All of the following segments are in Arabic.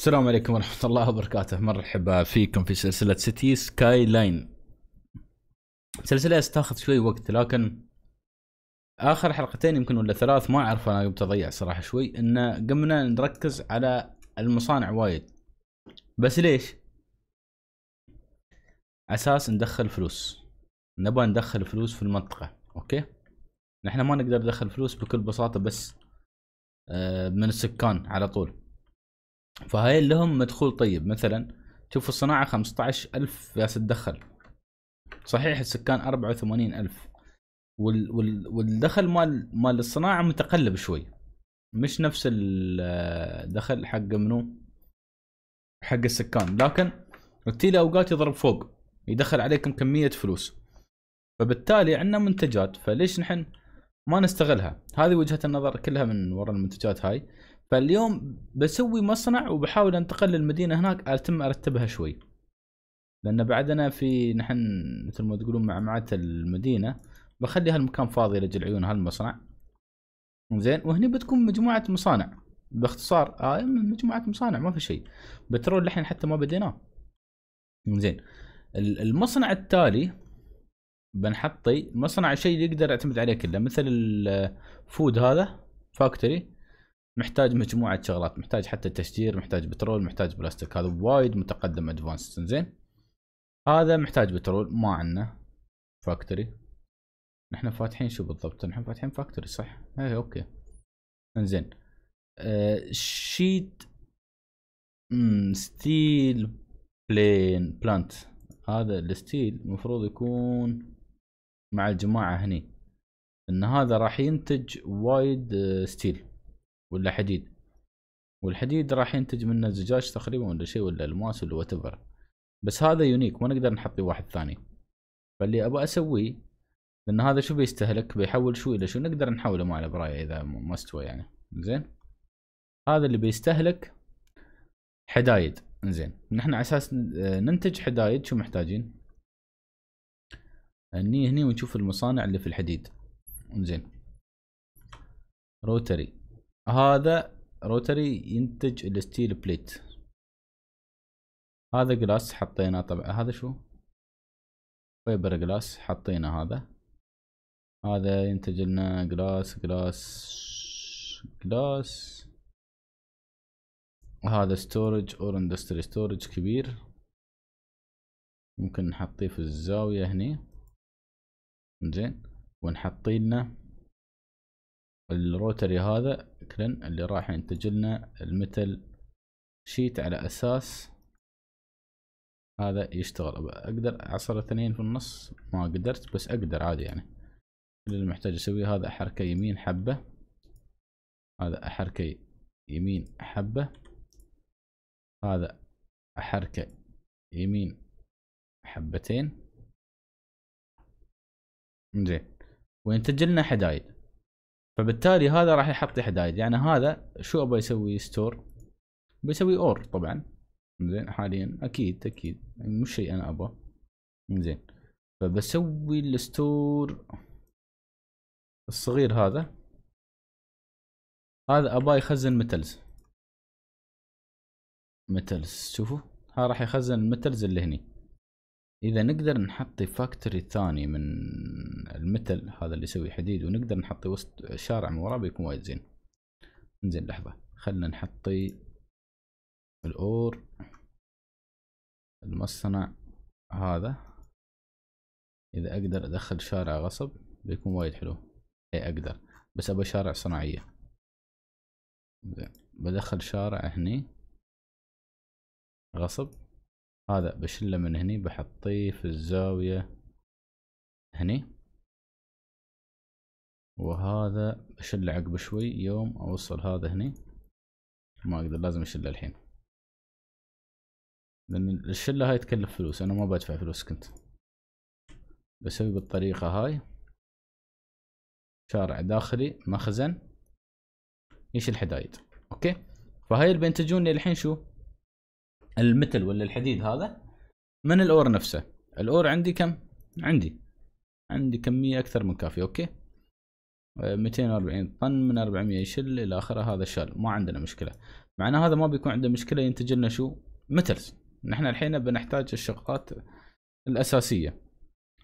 السلام عليكم ورحمة الله وبركاته مرحبا فيكم في سلسلة سيتي سكاي لاين سلسلة استاخذ شوي وقت لكن آخر حلقتين يمكن ولا ثلاث ما أعرف أنا قمت أضيع صراحة شوي إن قمنا نركز على المصانع وايد بس ليش؟ أساس ندخل فلوس نبغى ندخل فلوس في المنطقة أوكي؟ نحن ما نقدر ندخل فلوس بكل بساطة بس آه، من السكان على طول فهاي لهم مدخول طيب مثلا شوف الصناعة 15000 ياس تدخل صحيح السكان 84000 وال وال والدخل مال مال الصناعة متقلب شوي مش نفس الدخل حق منو حق السكان لكن تيلي اوقات يضرب فوق يدخل عليكم كمية فلوس فبالتالي عندنا منتجات فليش نحن ما نستغلها هذه وجهة النظر كلها من وراء المنتجات هاي فاليوم بسوي مصنع وبحاول انتقل للمدينه هناك اتم آه، ارتبها شوي لان بعدنا في نحن مثل ما تقولون مع معات المدينه بخلي هالمكان فاضي لاجل عيون هالمصنع زين وهني بتكون مجموعه مصانع باختصار آه مجموعه مصانع ما في شيء بترول الحين حتى ما بديناه زين المصنع التالي بنحطي مصنع شيء يقدر يعتمد عليه كله مثل الفود آه، هذا فاكتوري محتاج مجموعه شغلات محتاج حتى تشجير محتاج بترول محتاج بلاستيك هذا وايد متقدم ادفانس زين هذا محتاج بترول ما عندنا فاكتوري نحن فاتحين شو بالضبط نحن فاتحين فاكتوري صح اي اوكي انزين أه شيت ستيل بلين بلانت هذا الستيل المفروض يكون مع الجماعه هني ان هذا راح ينتج وايد ستيل آه، ولا حديد والحديد راح ينتج منه زجاج تقريبا ولا شيء ولا الماس ولا وات بس هذا يونيك ما نقدر نحط واحد ثاني فاللي ابغى اسويه لان هذا شو بيستهلك بيحول شو الى شو نقدر نحوله مع البرايه اذا ما استوى يعني زين هذا اللي بيستهلك حدايد زين نحن على اساس آه، ننتج حدايد شو محتاجين هني هني ونشوف المصانع اللي في الحديد زين روتري هذا روتري ينتج الستيل بليت هذا جلاس حطيناه طبعا هذا شو فيبر جلاس حطينا هذا هذا ينتج لنا جلاس جلاس جلاس وهذا ستورج اور اندستري ستورج كبير ممكن نحطيه في الزاوية هني زين ونحطي لنا الروتري هذا شكرا اللي راح ينتج لنا المتل شيت على اساس هذا يشتغل اقدر اعصر اثنين في النص ما قدرت بس اقدر عادي يعني كل اللي محتاج اسويه هذا حركة يمين حبة هذا حركة يمين حبة هذا حركة يمين حبتين زين وينتج لنا حدايد فبالتالي هذا راح يحط حدايد يعني هذا شو ابى يسوي ستور بيسوي اور طبعا زين حاليا اكيد اكيد يعني مش شيء انا ابغى زين فبسوي الستور الصغير هذا هذا ابى يخزن متلز متلز شوفوا ها راح يخزن المتلز اللي هني اذا نقدر نحطي فاكتوري ثاني من المثل هذا اللي يسوي حديد ونقدر نحطي وسط شارع من وراه بيكون وايد زين انزين لحظة خلنا نحطي الاور المصنع هذا اذا اقدر ادخل شارع غصب بيكون وايد حلو اي اقدر بس ابى شارع صناعية بدخل شارع هني غصب هذا بشله من هني بحطيه في الزاوية هني وهذا بشله عقب شوي يوم اوصل هذا هني ما اقدر لازم اشله الحين لان الشله هاي تكلف فلوس انا ما بدفع فلوس كنت بسوي بالطريقة هاي شارع داخلي مخزن يشيل حدايد اوكي فهاي اللي بينتجون الحين شو المتل ولا الحديد هذا من الاور نفسه الاور عندي كم عندي عندي كميه اكثر من كافيه اوكي 240 آه، طن من 400 يشل الى اخره هذا شال ما عندنا مشكله معناه هذا ما بيكون عنده مشكله ينتج لنا شو متلز نحن الحين بنحتاج الشقات الاساسيه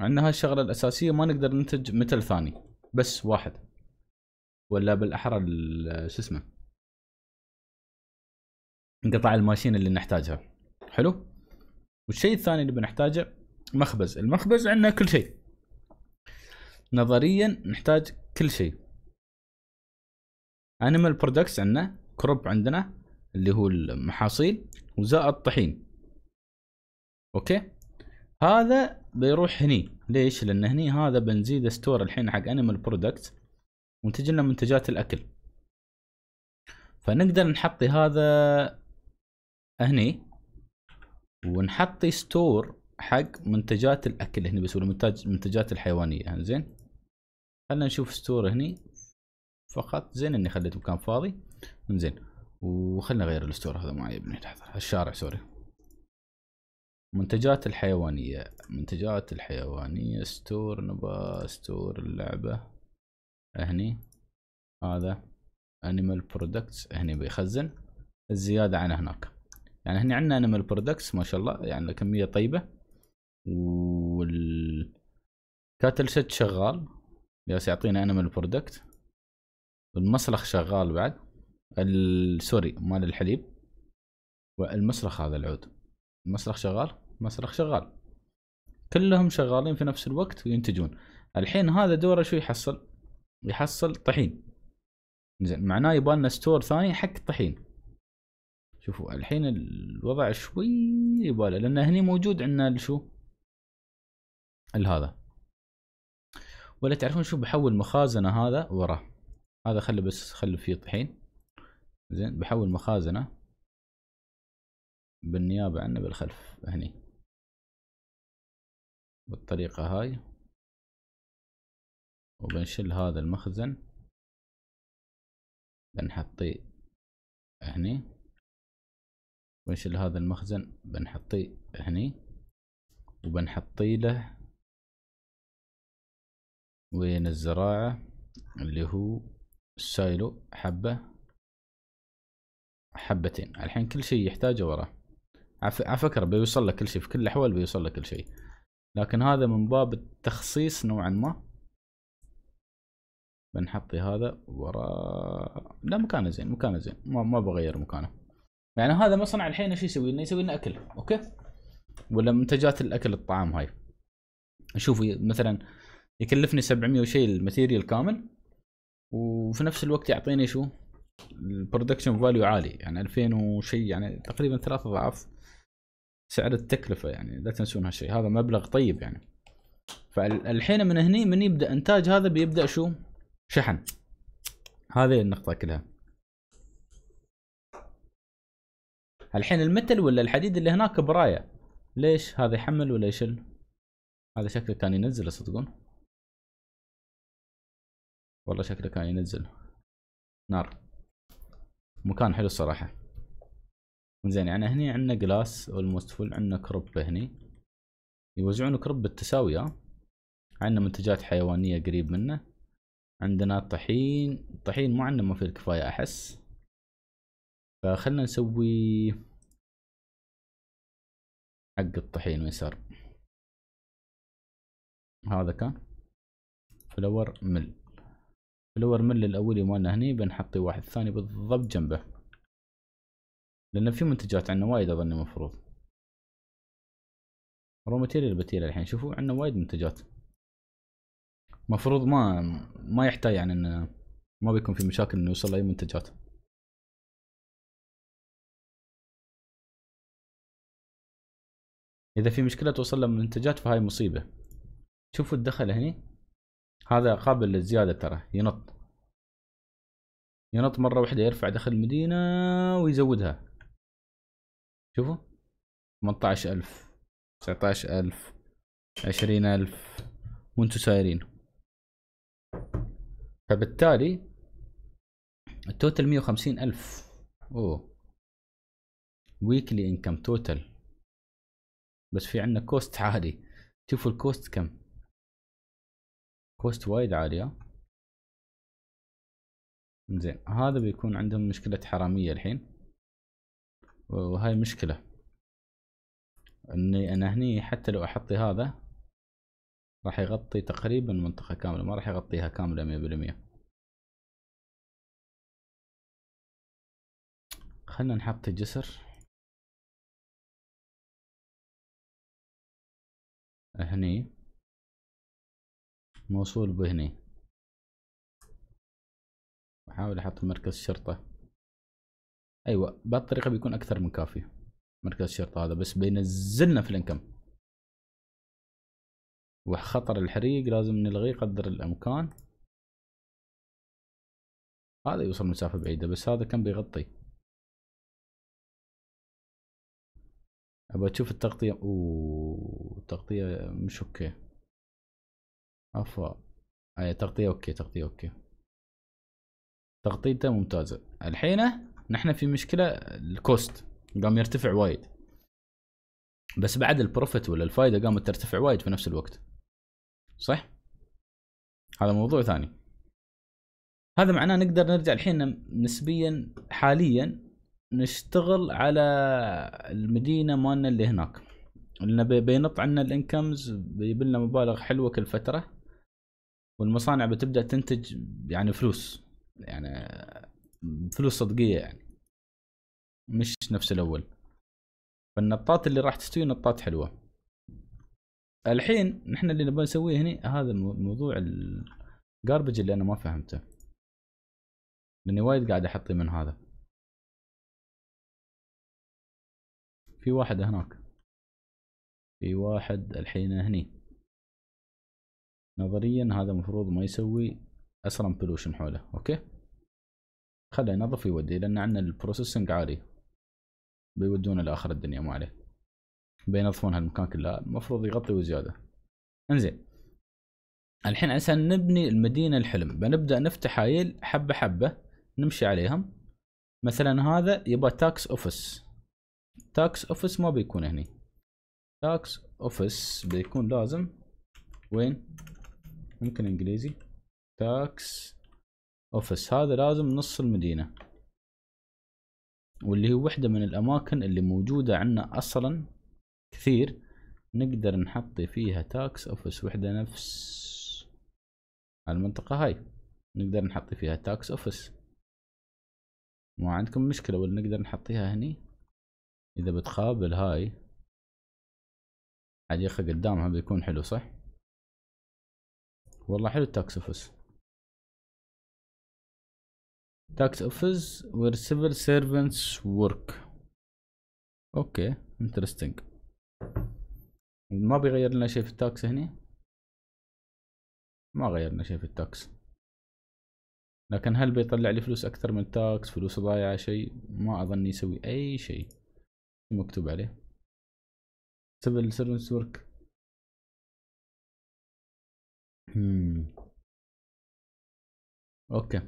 عندنا هاي الشغله الاساسيه ما نقدر ننتج متل ثاني بس واحد ولا بالاحرى شو اسمه انقطاع الماشين اللي نحتاجها حلو والشيء الثاني اللي بنحتاجه مخبز المخبز عندنا كل شيء نظريا نحتاج كل شيء انيمال برودكتس عندنا كروب عندنا اللي هو المحاصيل وزائد طحين اوكي هذا بيروح هني ليش لان هني هذا بنزيد ستور الحين حق انيمال برودكتس ونتج لنا منتجات الاكل فنقدر نحطي هذا هني ونحط ستور حق منتجات الاكل هني بس منتج منتجات الحيوانيه يعني زين خلينا نشوف ستور هني فقط زين اني خليت مكان فاضي زين وخلنا نغير الستور هذا معي ابني لحظه الشارع سوري منتجات الحيوانيه منتجات الحيوانيه ستور نبا ستور اللعبه هني هذا انيمال برودكتس هني بيخزن الزياده عن هناك يعني هني عندنا انيمال برودكتس ما شاء الله يعني كميه طيبه وال كاتل شت شغال جالس يعطينا انيمال برودكت المسلخ شغال بعد السوري مال الحليب والمسلخ هذا العود المسلخ شغال مسلخ شغال كلهم شغالين في نفس الوقت وينتجون الحين هذا دوره شو يحصل يحصل طحين زين معناه يبالنا ستور ثاني حق الطحين شوفوا الحين الوضع شوي يباله لان هني موجود عندنا شو الهذا ولا تعرفون شو بحول مخازنه هذا ورا هذا خلي بس خلي فيه طحين زين بحول مخازنه بالنيابه عنه بالخلف هني بالطريقه هاي وبنشل هذا المخزن بنحطيه هني بنشيل هذا المخزن بنحطيه هني وبنحطي له وين الزراعة اللي هو السايلو حبة حبتين الحين كل شيء يحتاجه وراه على فكرة بيوصل لك كل شيء في كل الأحوال بيوصل لك كل شيء لكن هذا من باب التخصيص نوعا ما بنحطي هذا ورا لا مكانه زين مكانه زين ما, ما بغير مكانه يعني هذا مصنع الحين ايش يسوي لنا؟ يسوي لنا اكل اوكي؟ ولا منتجات الاكل الطعام هاي شوفوا مثلا يكلفني 700 وشيء الماتيريال كامل وفي نفس الوقت يعطيني شو؟ البرودكشن فاليو عالي يعني 2000 وشيء يعني تقريبا ثلاث اضعاف سعر التكلفه يعني لا تنسون هالشيء هذا مبلغ طيب يعني فالحين من هني من يبدا انتاج هذا بيبدا شو؟ شحن هذه النقطه كلها الحين المتل ولا الحديد اللي هناك برايه ليش هذا يحمل ولا يشل هذا شكله كان ينزل صدقون والله شكله كان ينزل نار مكان حلو الصراحه زين يعني هني عندنا جلاس اولموست فول عندنا كرب هني يوزعون كرب بالتساوي ها عندنا منتجات حيوانيه قريب منه عندنا طحين طحين ما عندنا ما فيه الكفايه احس فخلنا نسوي حق الطحين ويسار هذا كان فلور مل فلور مل الاولي مالنا هني بنحطي واحد ثاني بالضبط جنبه لان في منتجات عندنا وايد اظن المفروض رو ماتيريال بتيلة الحين شوفوا عندنا وايد منتجات مفروض ما ما يحتاج يعني انه ما بيكون في مشاكل انه يوصل لاي منتجات اذا في مشكله توصل له منتجات فهاي مصيبه شوفوا الدخل هني هذا قابل للزياده ترى ينط ينط مره واحده يرفع دخل المدينه ويزودها شوفوا 18000 19000 20000 وانتم سايرين فبالتالي التوتال 150000 اوه ويكلي انكم توتال بس في عندنا كوست عالي شوفوا الكوست كم كوست وايد عالية زين هذا بيكون عندهم مشكلة حرامية الحين وهاي مشكلة اني انا هني حتى لو احطي هذا راح يغطي تقريبا منطقة كاملة ما راح يغطيها كاملة مية بالمية خلنا نحط جسر هني موصول بهني احاول احط مركز الشرطة ايوه بهالطريقة بيكون اكثر من كافي مركز الشرطة هذا بس بينزلنا في الانكم وخطر الحريق لازم نلغيه قدر الامكان هذا يوصل مسافة بعيدة بس هذا كم بيغطي ابى اشوف التغطية اوه التغطية مش اوكي افا اي آه، تغطية اوكي تغطية اوكي تغطيته ممتازة الحين نحن في مشكلة الكوست قام يرتفع وايد بس بعد البروفيت ولا الفائدة قامت ترتفع وايد في نفس الوقت صح؟ هذا موضوع ثاني هذا معناه نقدر نرجع الحين نسبيا حاليا نشتغل على المدينه مالنا اللي هناك لان بينط عنا الانكمز لنا مبالغ حلوه كل فتره والمصانع بتبدا تنتج يعني فلوس يعني فلوس صدقيه يعني مش نفس الاول فالنطات اللي راح تستوي نطات حلوه الحين نحن اللي نبغى نسويه هنا هذا موضوع الجاربج اللي انا ما فهمته لاني وايد قاعد احطي من هذا في واحد هناك في واحد الحين هني نظريا هذا المفروض ما يسوي اسرم بلوشن حوله اوكي خله ينظف يودي لان عندنا البروسيسنج عالي بيودون لاخر الدنيا ما عليه بينظفون هالمكان كله المفروض يغطي وزياده انزين الحين عشان نبني المدينه الحلم بنبدا نفتح عيل حبه حبه نمشي عليهم مثلا هذا يبغى تاكس اوفيس تاكس اوفيس ما بيكون هني تاكس اوفيس بيكون لازم وين ممكن انجليزي تاكس اوفيس هذا لازم نص المدينة واللي هو وحدة من الاماكن اللي موجودة عندنا اصلا كثير نقدر نحطي فيها تاكس اوفيس وحدة نفس المنطقة هاي نقدر نحطي فيها تاكس اوفيس ما عندكم مشكلة ولا نقدر نحطيها هني اذا بتقابل هاي حديقة قدامها بيكون حلو صح والله حلو التاكس اوفيس تاكس اوفيس وير سيفل سيرفنتس ورك اوكي انترستنج ما بيغير لنا شيء في التاكس هني ما غيرنا شيء في التاكس لكن هل بيطلع لي فلوس اكثر من التاكس فلوس ضايعه شيء ما اظن يسوي اي شيء مكتوب عليه سبل سيرفنس ورك اوكي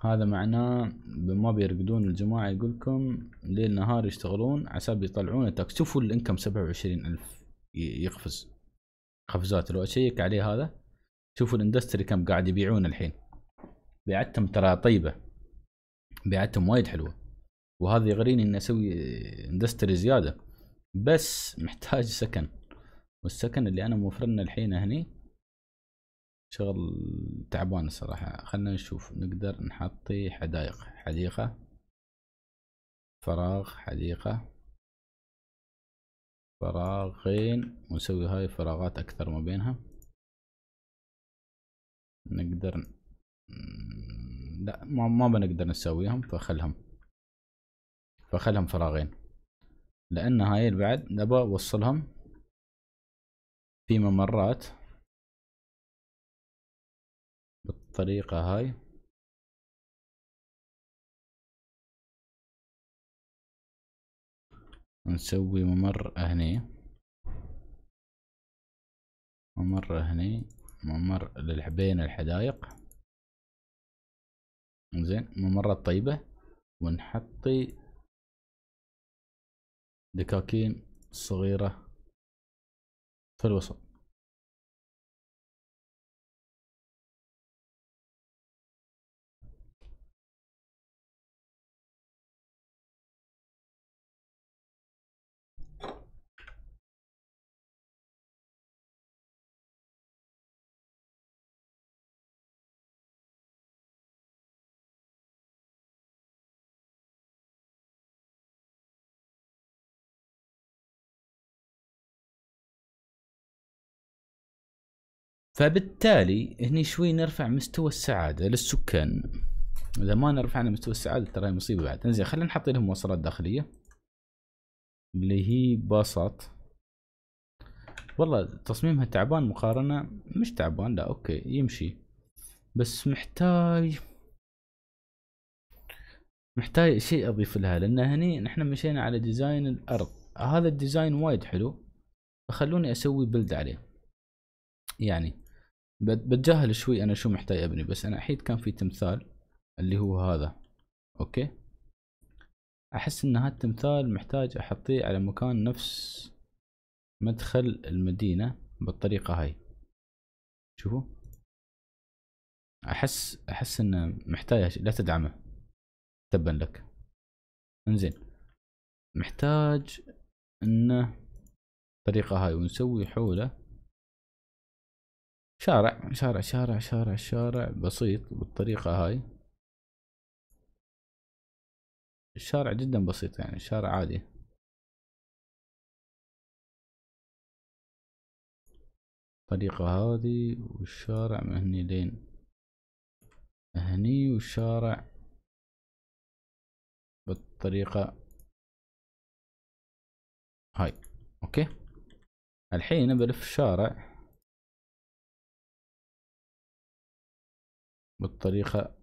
هذا معناه ما بيرقدون الجماعة يقولكم ليل نهار يشتغلون عساب يطلعون التاكس شوفوا الانكم سبعة وعشرين ألف يقفز قفزات لو اشيك عليه هذا شوفوا الاندستري كم قاعد يبيعون الحين بيعتهم ترى طيبة بيعتهم وايد حلوة وهذا يغريني اني اسوي اندستري زياده بس محتاج سكن والسكن اللي انا موفرنا الحين هني شغل تعبان الصراحة خلنا نشوف نقدر نحطي حدائق حديقة فراغ حديقة فراغين ونسوي هاي فراغات أكثر ما بينها نقدر لا ما ما بنقدر نسويهم فخلهم فخلهم فراغين لان هاي بعد نبى اوصلهم في ممرات بالطريقة هاي نسوي ممر هني ممر هني ممر للحبين الحدايق زين ممرات طيبة ونحطي دكاكين صغيرة في الوسط فبالتالي هني شوي نرفع مستوى السعاده للسكان اذا ما رفعنا مستوى السعاده ترى مصيبه بعد انزين خلينا نحط لهم مواصلات داخليه اللي هي باصات والله تصميمها تعبان مقارنه مش تعبان لا اوكي يمشي بس محتاج محتاج شيء اضيف لها لان هني نحن مشينا على ديزاين الارض هذا الديزاين وايد حلو فخلوني اسوي بلد عليه يعني بتجاهل شوي انا شو محتاج ابني بس انا احيد كان في تمثال اللي هو هذا اوكي احس ان هذا التمثال محتاج احطيه على مكان نفس مدخل المدينة بالطريقة هاي شوفوا احس احس انه محتاج لا تدعمه تبا لك انزين محتاج انه الطريقة هاي ونسوي حوله شارع شارع شارع شارع شارع بسيط بالطريقة هاي الشارع جدا بسيط يعني شارع عادي الطريقة هذه والشارع من هني لين هني والشارع بالطريقة هاي اوكي الحين بلف الشارع بالطريقة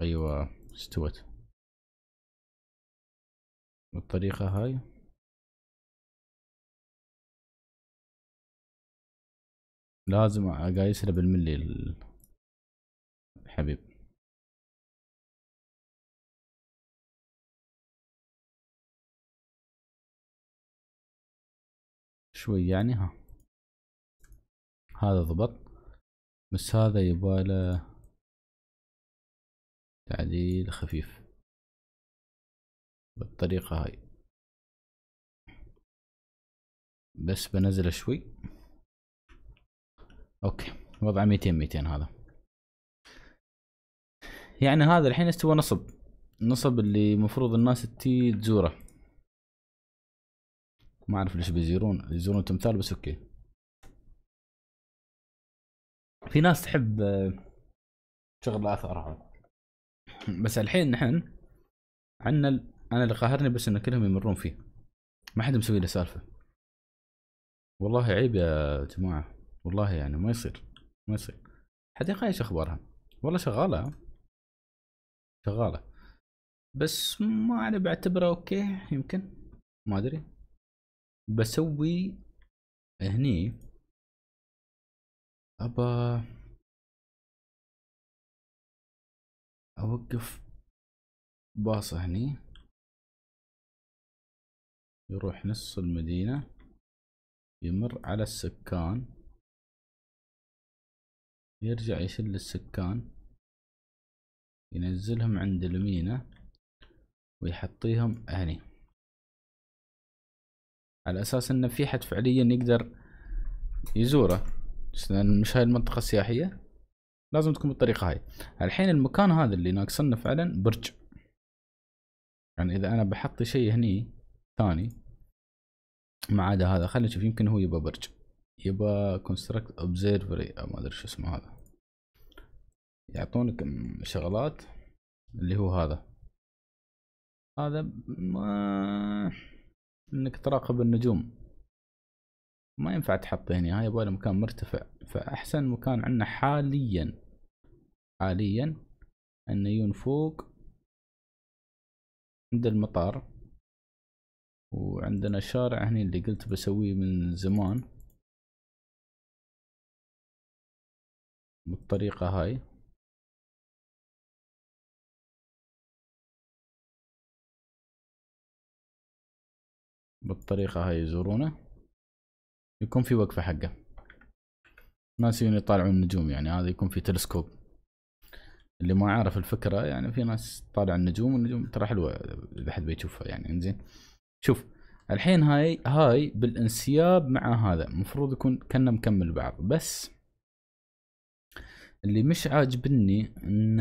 أيوة استوت بالطريقة هاي لازم أقايسها بالملي الحبيب شوي يعني ها هذا ضبط بس هذا يباله تعديل خفيف بالطريقة هاي بس بنزله شوي اوكي وضعه ميتين ميتين هذا يعني هذا الحين استوى نصب النصب اللي مفروض الناس تي تزوره ما اعرف ليش بيزيرون يزورون تمثال بس اوكي في ناس تحب آه، شغل اثارها بس الحين نحن عندنا ال... انا اللي قاهرني بس ان كلهم يمرون فيه ما حد مسوي له سالفه والله عيب يا جماعه والله يعني ما يصير ما يصير حديقه ايش اخبارها والله شغاله شغاله بس ما انا بعتبره اوكي يمكن ما ادري بسوي هني أبا أوقف باصة هني يروح نص المدينة يمر على السكان يرجع يشل السكان ينزلهم عند المينا ويحطيهم هني على أساس أن في حد فعليا يقدر يزوره لان مش هاي المنطقه السياحيه لازم تكون بالطريقه هاي الحين المكان هذا اللي ناقصنا فعلا برج يعني اذا انا بحط شيء هني ثاني ما عدا هذا خلينا نشوف يمكن هو يبى برج يبى كونستراكت اوبزرفري او ما ادري شو اسمه هذا يعطونك شغلات اللي هو هذا هذا ما انك تراقب النجوم ما ينفع تحط هنا هاي يبغى مكان مرتفع فأحسن مكان عندنا حاليا حاليا أن يون فوق عند المطار وعندنا شارع هني اللي قلت بسويه من زمان بالطريقة هاي بالطريقة هاي يزورونه يكون في وقفة حقه ناس يطالعون النجوم يعني هذا يكون في تلسكوب اللي ما عارف الفكرة يعني في ناس طالع النجوم والنجوم ترى حلوة إذا حد بيشوفها يعني انزين شوف الحين هاي هاي بالانسياب مع هذا المفروض يكون كنا مكمل بعض بس اللي مش عاجبني ان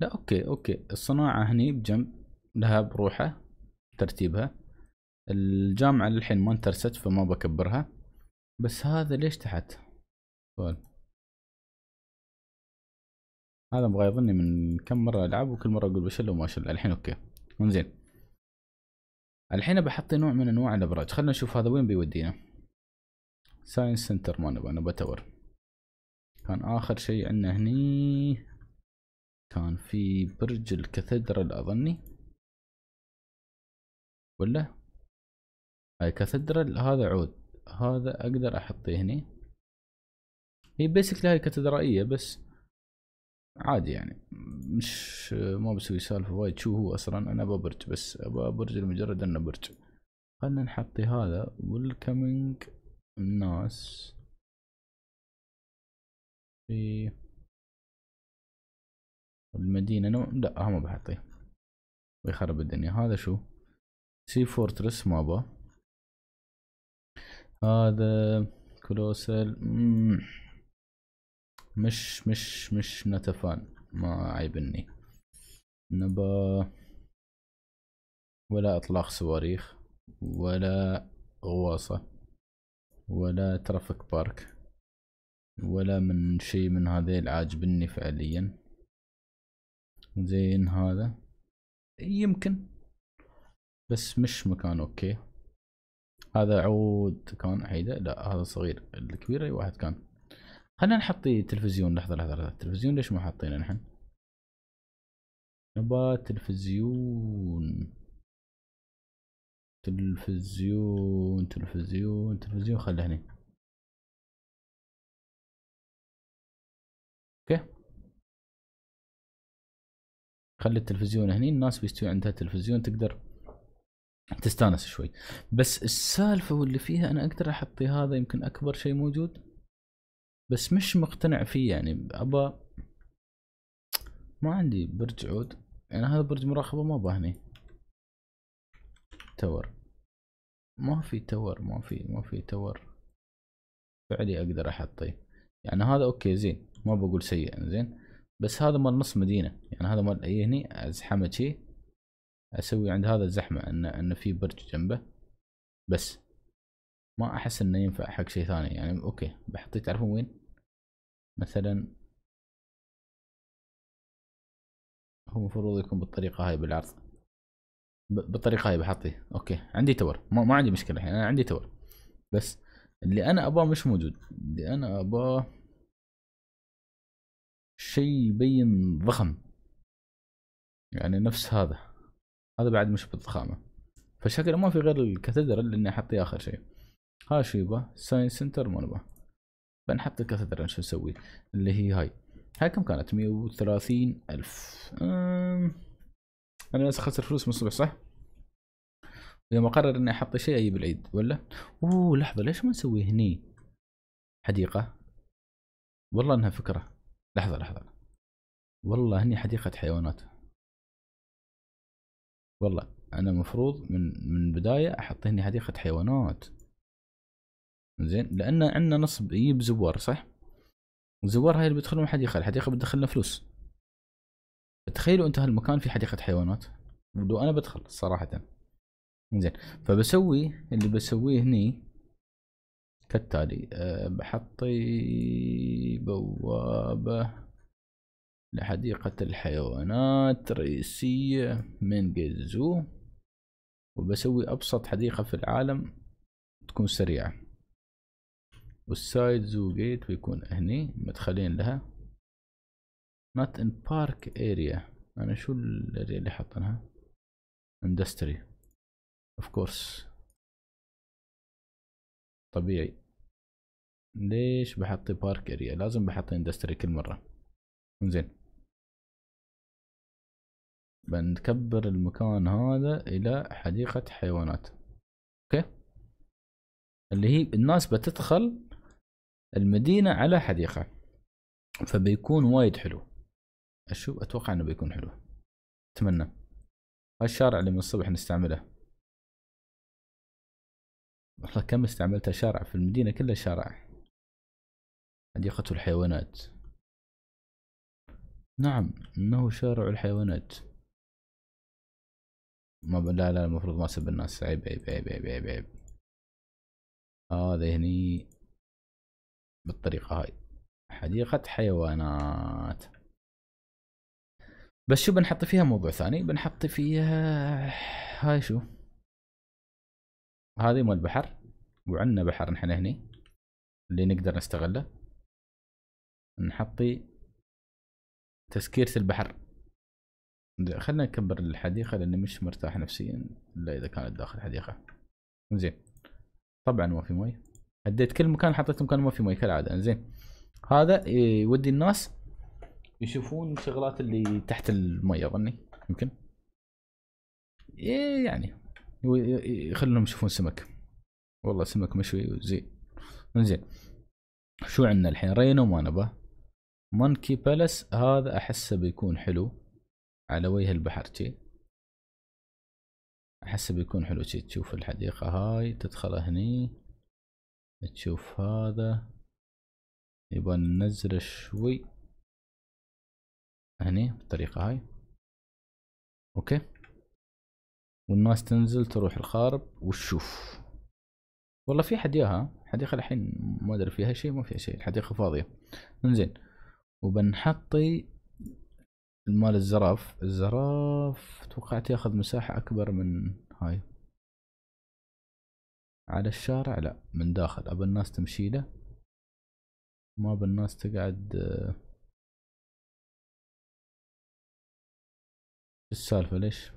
لا اوكي اوكي الصناعة هني بجنب لها بروحه ترتيبها الجامعة للحين ما انترست فما بكبرها بس هذا ليش تحت سؤال هذا ابغى يظني من كم مرة العب وكل مرة اقول بشله وما شله الحين اوكي انزين الحين بحط نوع من انواع الابراج خلنا نشوف هذا وين بيودينا ساينس سنتر ما نبغى نبغى تاور كان اخر شيء عندنا هني كان في برج الكاثدرال اظني ولا هاي كاتدرال هذا عود هذا اقدر احطه هني هي بيسكلي هاي كاتدرائيه بس عادي يعني مش ما بسوي سالفه وايد شو هو اصلا انا ببرج بس ابى برج لمجرد انه برج خلنا نحطي هذا ويلكمينج الناس في المدينة نوع لا ما بحطيه ويخرب الدنيا هذا شو سي فورترس ما با هذا كلوسل مش مش مش نتفان ما عيبني نبا ولا اطلاق صواريخ ولا غواصة ولا ترافيك بارك ولا من شيء من هذيل عاجبني فعليا زين هذا يمكن بس مش مكان اوكي هذا عود كان عيده لا هذا صغير الكبير اي واحد كان خلينا نحط تلفزيون لحظه لحظه لحظه التلفزيون ليش ما حاطينه نحن نبى تلفزيون تلفزيون تلفزيون تلفزيون خله هني اوكي خلي التلفزيون هني الناس بيستوي عندها تلفزيون تقدر تستانس شوي بس السالفه واللي فيها انا اقدر احطي هذا يمكن اكبر شيء موجود بس مش مقتنع فيه يعني ابا ما عندي برج عود يعني هذا برج مراقبه ما باهني تور ما في تور ما في ما في تور فعلي اقدر احطه يعني هذا اوكي زين ما بقول سيء زين بس هذا مال نص مدينه يعني هذا مال اي هني ازحمه شي اسوي عند هذا الزحمه ان ان في برج جنبه بس ما احس انه ينفع حق شيء ثاني يعني اوكي بحطيه تعرفون وين مثلا هو المفروض يكون بالطريقه هاي بالعرض بالطريقه هاي بحطيه اوكي عندي تور ما, ما عندي مشكله الحين انا عندي تور بس اللي انا اباه مش موجود اللي انا اباه شيء يبين ضخم يعني نفس هذا هذا بعد مش بالضخامه فشكله ما في غير الكاتدرال اللي حطيه اخر شيء يبا ساينس سنتر مونوبا بنحط الكاتدرال شو نسوي اللي هي هاي هاي كم كانت 130 ألف أنا لسه خسر فلوس من الصبح صح؟ يوم أقرر إني أحط شيء أجيب العيد ولا؟ أوه لحظة ليش ما نسوي هني حديقة؟ والله إنها فكرة لحظة لحظة والله هني حديقة حيوانات والله انا المفروض من من البدايه احط هني حديقه حيوانات زين لان عندنا نصب يجيب زوار صح الزوار هاي اللي بيدخلون حديقه الحديقه بتدخلنا فلوس تخيلوا انت هالمكان في حديقه حيوانات لو انا بدخل صراحه زين فبسوي اللي بسويه هني كالتالي أه بحطي بوابه لحديقة الحيوانات الرئيسية من جيزو وبسوي أبسط حديقة في العالم تكون سريعة والسايد زو جيت بيكون هني مدخلين لها not in park area أنا شو الاريا اللي حاطنها اندستري اوف كورس طبيعي ليش بحطي بارك اريا لازم بحط اندستري كل مرة زين بنكبر المكان هذا الى حديقة حيوانات اوكي اللي هي الناس بتدخل المدينة على حديقة فبيكون وايد حلو اشو اتوقع انه بيكون حلو اتمنى هاي الشارع اللي من الصبح نستعمله والله كم استعملت شارع في المدينة كلها شارع حديقة الحيوانات نعم إنه شارع الحيوانات ما ب... لا لا المفروض ما اسب الناس عيب عيب عيب عيب عيب عيب هذا هني بالطريقة هاي حديقة حيوانات بس شو بنحط فيها موضوع ثاني بنحط فيها هاي شو هذه مال بحر وعندنا بحر نحن هني اللي نقدر نستغله نحطي تسكيرة البحر خلنا نكبر الحديقة لأني مش مرتاح نفسيا إلا إذا كانت داخل الحديقة زين طبعا ما في مي عديت كل مكان حطيت مكان ما في مي كالعادة زين هذا إيه، يودي الناس يشوفون الشغلات اللي تحت المي أظني يمكن إيه، يعني يخلونهم يشوفون سمك والله سمك مشوي زين زين شو عندنا الحين رينو ما نبه مونكي بالاس هذا احسه بيكون حلو على وجه البحر شي أحس بيكون حلو شي تشوف الحديقة هاي تدخل هني تشوف هذا يبغى ننزل شوي هني بالطريقة هاي اوكي والناس تنزل تروح الخارب وتشوف والله في حديقة حديقة الحين ما ادري فيها شيء ما فيها شيء الحديقة فاضية انزين وبنحطي المال الزراف الزراف توقعت ياخذ مساحة أكبر من هاي على الشارع لا من داخل أبى الناس تمشي له ما بالناس تقعد السالفة ليش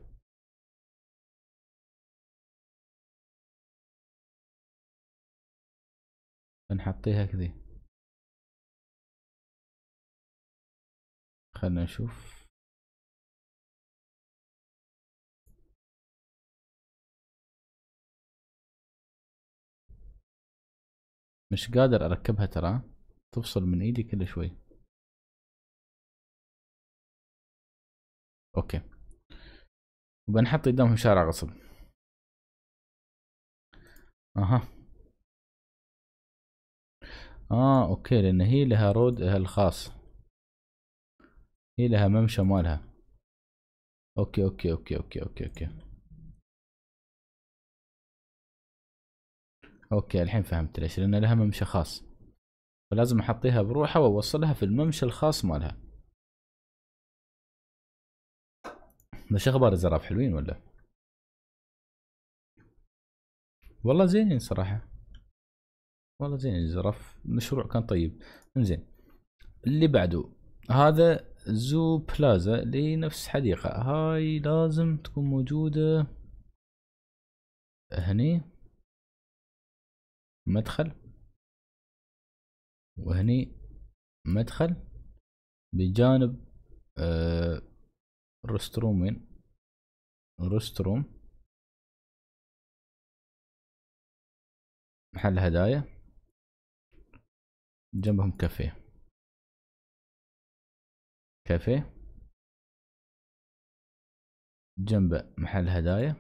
بنحطيها كذي خلنا نشوف مش قادر اركبها ترى تفصل من ايدي كل شوي اوكي وبنحط قدامهم شارع غصب اها اه اوكي لان هي لها رود الخاص هي لها ممشى مالها اوكي اوكي اوكي اوكي اوكي اوكي اوكي الحين فهمت ليش لان لها ممشى خاص فلازم احطيها بروحها واوصلها في الممشى الخاص مالها بس اخبار الزراب حلوين ولا والله زينين صراحه والله زين الزرف مشروع كان طيب انزين اللي بعده هذا زو بلازا اللي نفس حديقة هاي لازم تكون موجودة هني مدخل وهني مدخل بجانب رسترومين آه، رستروم محل هدايا جنبهم كافيه كافيه جنبه محل هدايا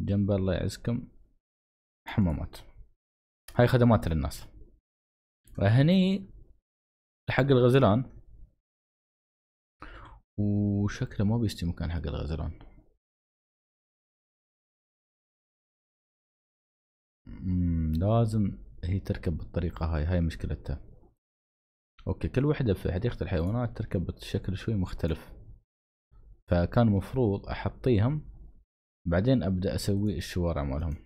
جنبه الله يعزكم حمامات هاي خدمات للناس وهني حق الغزلان وشكله ما بيستي مكان حق الغزلان لازم هي تركب بالطريقة هاي هاي مشكلتها اوكي كل وحدة في حديقة الحيوانات تركب بشكل شوي مختلف فكان مفروض احطيهم بعدين ابدأ اسوي الشوارع مالهم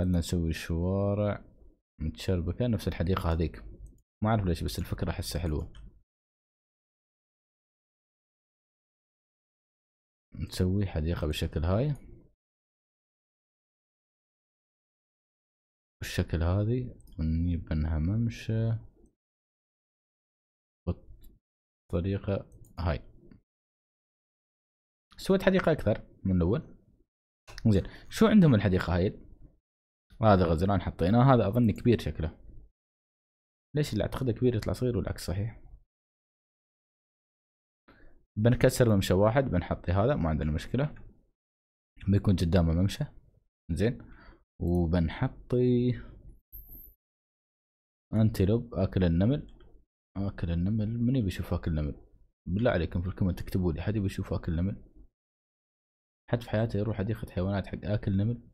خلنا نسوي شوارع متشربكة نفس الحديقة هذيك ما أعرف ليش بس الفكرة أحسها حلوة نسوي حديقة بالشكل هاي بالشكل هذي ونجيب منها ممشى بالطريقة هاي سويت حديقة أكثر من الأول زين شو عندهم الحديقة هاي وهذا غزلان حطيناه هذا اظن كبير شكله ليش اللي اعتقده كبير يطلع صغير والعكس صحيح بنكسر ممشى واحد بنحط هذا ما عندنا مشكلة بيكون قدامه ممشى زين وبنحطي انتلوب اكل النمل اكل النمل من يبي يشوف اكل نمل بالله عليكم في الكومنت اكتبوا لي حد يبي يشوف اكل نمل حد في حياته يروح حديقة حيوانات حق اكل نمل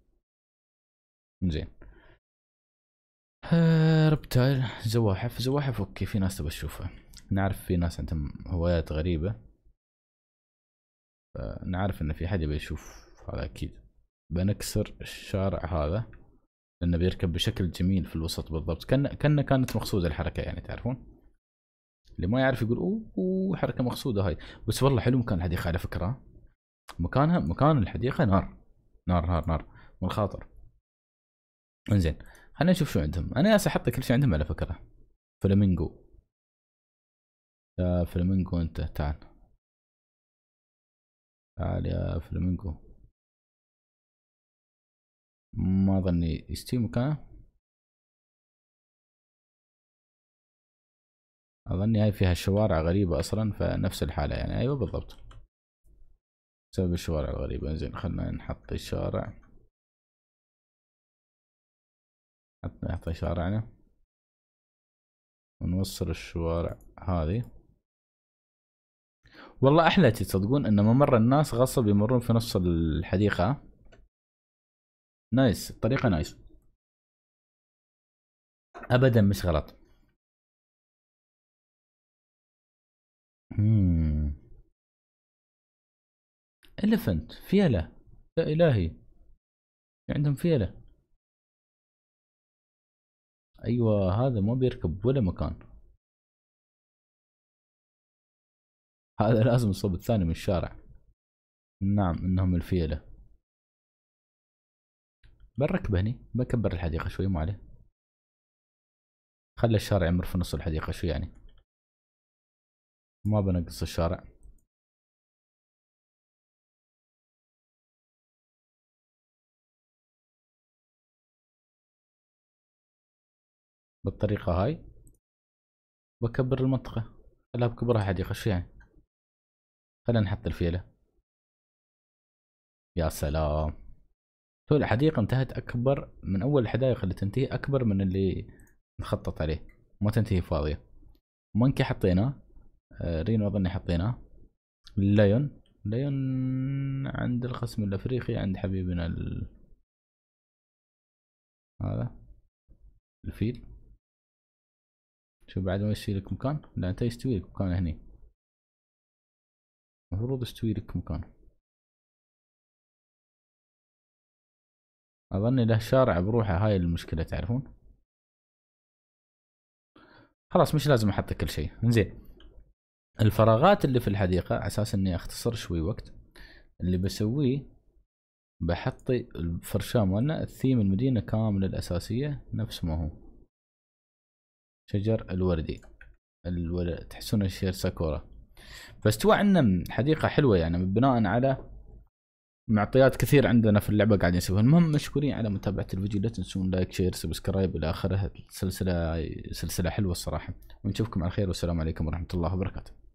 زين آه، ربتايل زواحف زواحف اوكي في ناس تبى تشوفها نعرف في ناس عندهم هوايات غريبة آه، نعرف ان في حد يبي يشوف هذا اكيد بنكسر الشارع هذا لانه بيركب بشكل جميل في الوسط بالضبط كان كان كانت مقصودة الحركة يعني تعرفون اللي ما يعرف يقول اوه, أوه حركة مقصودة هاي بس والله حلو مكان الحديقة على فكرة مكانها مكان الحديقة نار نار نار نار من خاطر انزين خلينا نشوف شو عندهم انا ياسا احط كل شيء عندهم على فكره فلامينجو يا فلامينجو انت تعال تعال يا فلامينجو ما ظني ستيم مكانه اظني هاي فيها شوارع غريبة اصلا فنفس الحالة يعني ايوه بالضبط بسبب الشوارع الغريبة انزين خلنا نحط الشارع نحط شارعنا ونوصل الشوارع هذه والله احلى تصدقون ان ممر الناس غصب يمرون في نص الحديقه نايس الطريقه نايس ابدا مش غلط مم. الفنت فيله يا الهي عندهم فيله ايوه هذا ما بيركب ولا مكان هذا لازم الصوب الثاني من الشارع نعم انهم الفيلة بنركب هني بكبر الحديقة شوي ما عليه خلى الشارع يمر في نص الحديقة شو يعني ما بنقص الشارع بالطريقة هاي بكبر المنطقة خلها بكبرها حديقة شو يعني خلينا نحط الفيلة يا سلام تو الحديقة انتهت أكبر من أول الحدائق اللي تنتهي أكبر من اللي نخطط عليه ما تنتهي فاضية مونكي حطيناه آه، رينو أظني حطيناه ليون ليون عند الخصم الأفريقي عند حبيبنا ال... هذا الفيل شوف بعد ما يستوي لك مكان لا انت يستوي لك مكان هني المفروض يستوي لك مكان اظني له شارع بروحه هاي المشكلة تعرفون خلاص مش لازم احط كل شيء انزين الفراغات اللي في الحديقة على اساس اني اختصر شوي وقت اللي بسويه بحط الفرشاة مالنا الثيم المدينة كاملة الاساسية نفس ما هو شجر الوردي الور... تحسون الشير ساكورا فاستوى عندنا حديقة حلوة يعني بناء على معطيات كثير عندنا في اللعبة قاعدين نسويها المهم مشكورين على متابعة الفيديو لا تنسون لايك شير سبسكرايب إلى آخره سلسلة سلسلة حلوة الصراحة ونشوفكم على خير والسلام عليكم ورحمة الله وبركاته